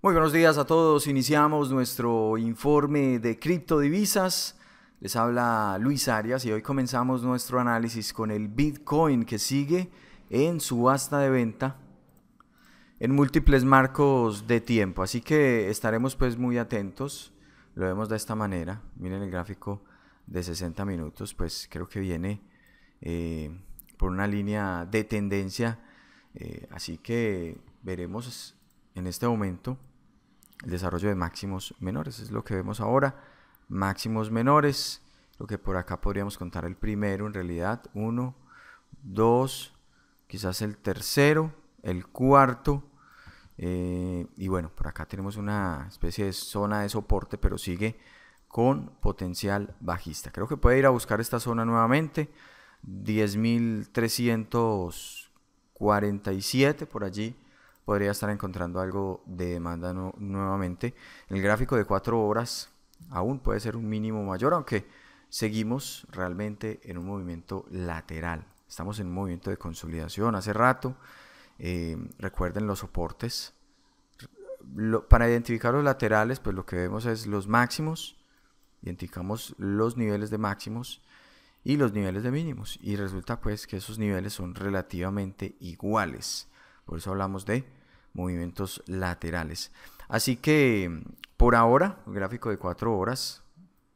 Muy buenos días a todos. Iniciamos nuestro informe de criptodivisas. Les habla Luis Arias y hoy comenzamos nuestro análisis con el Bitcoin que sigue en subasta de venta en múltiples marcos de tiempo. Así que estaremos pues muy atentos. Lo vemos de esta manera. Miren el gráfico de 60 minutos. Pues creo que viene eh, por una línea de tendencia. Eh, así que veremos en este momento el desarrollo de máximos menores. Es lo que vemos ahora. Máximos menores, lo que por acá podríamos contar el primero en realidad. Uno, dos, quizás el tercero, el cuarto. Eh, y bueno, por acá tenemos una especie de zona de soporte, pero sigue con potencial bajista. Creo que puede ir a buscar esta zona nuevamente. 10.347 por allí podría estar encontrando algo de demanda nuevamente. El gráfico de 4 horas aún puede ser un mínimo mayor, aunque seguimos realmente en un movimiento lateral. Estamos en un movimiento de consolidación hace rato. Em, recuerden los soportes. para identificar los laterales, pues lo que vemos es los máximos. Identificamos los niveles de máximos y los niveles de mínimos. Y resulta pues que esos niveles son relativamente iguales. Por eso hablamos de movimientos laterales. Así que por ahora, gráfico de 4 horas,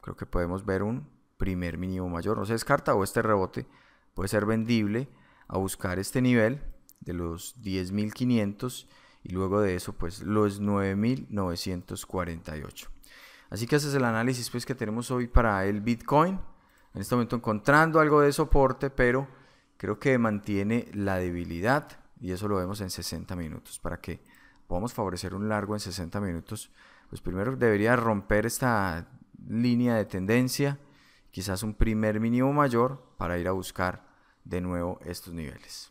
creo que podemos ver un primer mínimo mayor. No se descarta o este rebote puede ser vendible a buscar este nivel de los 10.500 y luego de eso pues los 9.948. Así que ese es el análisis pues que tenemos hoy para el Bitcoin. En este momento encontrando algo de soporte, pero creo que mantiene la debilidad y eso lo vemos en 60 minutos. Para que podamos favorecer un largo en 60 minutos, pues primero debería romper esta línea de tendencia, quizás un primer mínimo mayor para ir a buscar de nuevo estos niveles.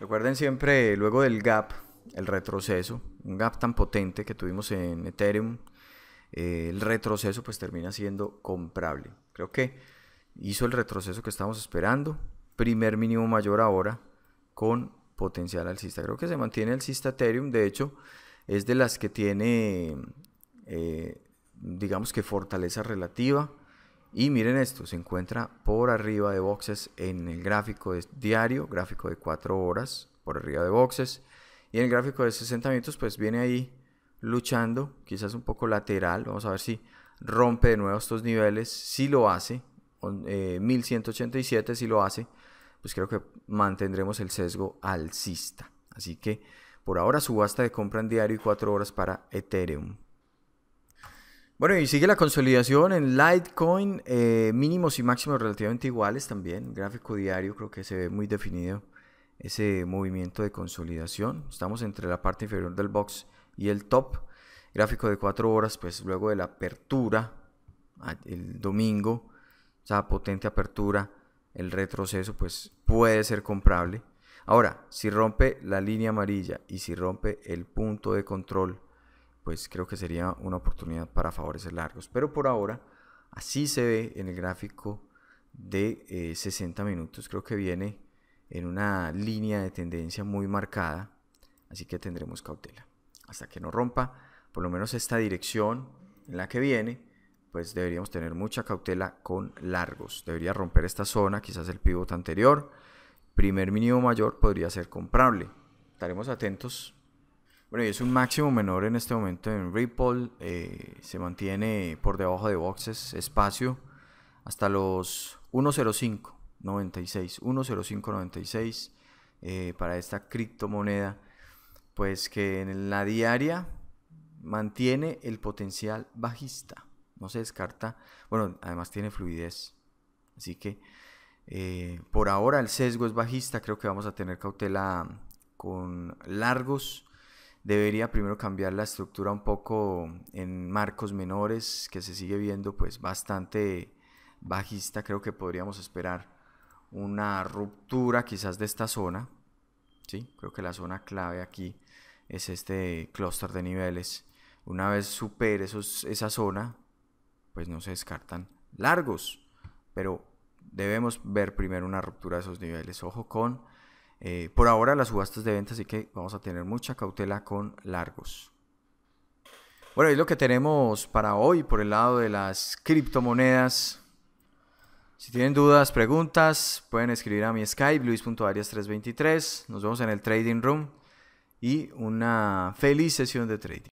Recuerden siempre luego del gap, el retroceso, un gap tan potente que tuvimos en Ethereum, eh, el retroceso pues termina siendo comprable. Creo que hizo el retroceso que estábamos esperando, primer mínimo mayor ahora con potencial alcista. Creo que se mantiene el alcista Ethereum, de hecho, es de las que tiene, eh, digamos que fortaleza relativa. Y miren esto, se encuentra por arriba de boxes en el gráfico de diario, gráfico de 4 horas, por arriba de boxes. Y en el gráfico de 60 minutos, pues viene ahí luchando, quizás un poco lateral. Vamos a ver si rompe de nuevo estos niveles. Si lo hace, eh, 1187 si lo hace pues creo que mantendremos el sesgo alcista. Así que por ahora subasta de compra en diario y 4 horas para Ethereum. Bueno, y sigue la consolidación en Litecoin, eh, mínimos y máximos relativamente iguales también. Gráfico diario creo que se ve muy definido ese movimiento de consolidación. Estamos entre la parte inferior del box y el top. Gráfico de 4 horas, pues luego de la apertura, el domingo, o potente apertura el retroceso pues puede ser comprable. Ahora, si rompe la línea amarilla y si rompe el punto de control, pues creo que sería una oportunidad para favorecer largos. Pero por ahora, así se ve en el gráfico de 60 eh, minutos. Creo que viene en una línea de tendencia muy marcada, así que tendremos cautela. Hasta que no rompa por lo menos esta dirección en la que viene, pues deberíamos tener mucha cautela con largos. Debería romper esta zona, quizás el pivote anterior. Primer mínimo mayor podría ser comprable. Estaremos atentos. Bueno, y es un máximo menor en este momento en Ripple. Eh, se mantiene por debajo de boxes, espacio, hasta los 1.05.96. 1.05.96 eh, para esta criptomoneda. Pues que en la diaria mantiene el potencial bajista no se descarta. Bueno, además tiene fluidez. Así que eh, por ahora el sesgo es bajista. Creo que vamos a tener cautela con largos. Debería primero cambiar la estructura un poco en marcos menores, que se sigue viendo pues bastante bajista. Creo que podríamos esperar una ruptura quizás de esta zona. ¿sí? Creo que la zona clave aquí es este clúster de niveles. Una vez supere esos, esa zona, pues no se descartan largos, pero debemos ver primero una ruptura de esos niveles. Ojo con, eh, por ahora las subastas de venta, así que vamos a tener mucha cautela con largos. Bueno, es lo que tenemos para hoy por el lado de las criptomonedas. Si tienen dudas, preguntas, pueden escribir a mi Skype, luis.arias323. Nos vemos en el Trading Room y una feliz sesión de trading.